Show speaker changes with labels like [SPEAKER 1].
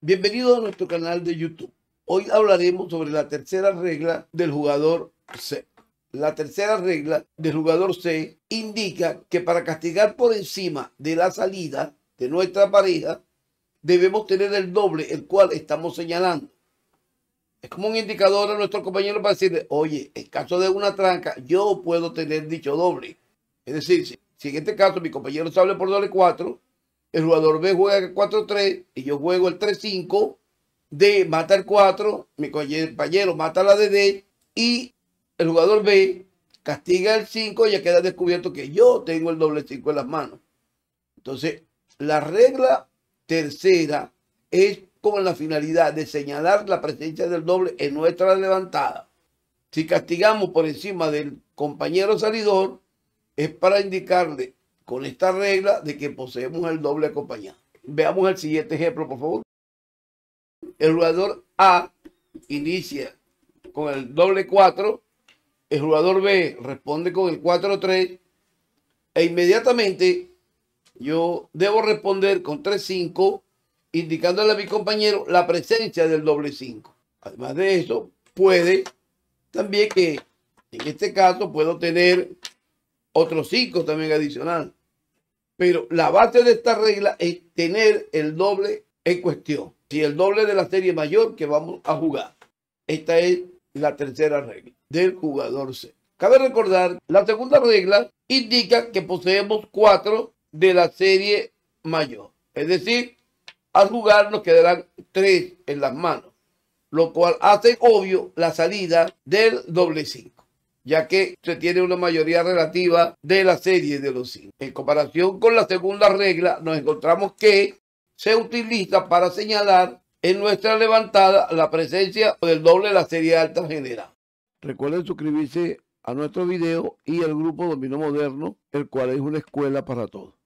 [SPEAKER 1] Bienvenidos a nuestro canal de YouTube. Hoy hablaremos sobre la tercera regla del jugador C. La tercera regla del jugador C indica que para castigar por encima de la salida de nuestra pareja, debemos tener el doble, el cual estamos señalando. Es como un indicador a nuestro compañero para decirle, oye, en caso de una tranca, yo puedo tener dicho doble. Es decir, si en este caso mi compañero sale por doble 4, el jugador B juega 4-3 y yo juego el 3-5, D mata el 4, mi compañero mata la DD D y el jugador B castiga el 5 y ya queda descubierto que yo tengo el doble 5 en las manos. Entonces, la regla tercera es con la finalidad de señalar la presencia del doble en nuestra levantada. Si castigamos por encima del compañero salidor, es para indicarle con esta regla de que poseemos el doble acompañado. Veamos el siguiente ejemplo, por favor. El jugador A inicia con el doble 4, el jugador B responde con el 4-3 e inmediatamente yo debo responder con 3-5 indicándole a mi compañero la presencia del doble 5. Además de eso, puede también que en este caso puedo tener otros 5 también adicional. Pero la base de esta regla es tener el doble en cuestión. Si el doble de la serie mayor que vamos a jugar. Esta es la tercera regla del jugador C. Cabe recordar, la segunda regla indica que poseemos cuatro de la serie mayor. Es decir, al jugar nos quedarán tres en las manos, lo cual hace obvio la salida del doble 5 ya que se tiene una mayoría relativa de la serie de los cinco. En comparación con la segunda regla, nos encontramos que se utiliza para señalar en nuestra levantada la presencia del doble de la serie alta general. Recuerden suscribirse a nuestro video y al grupo Domino Moderno, el cual es una escuela para todos.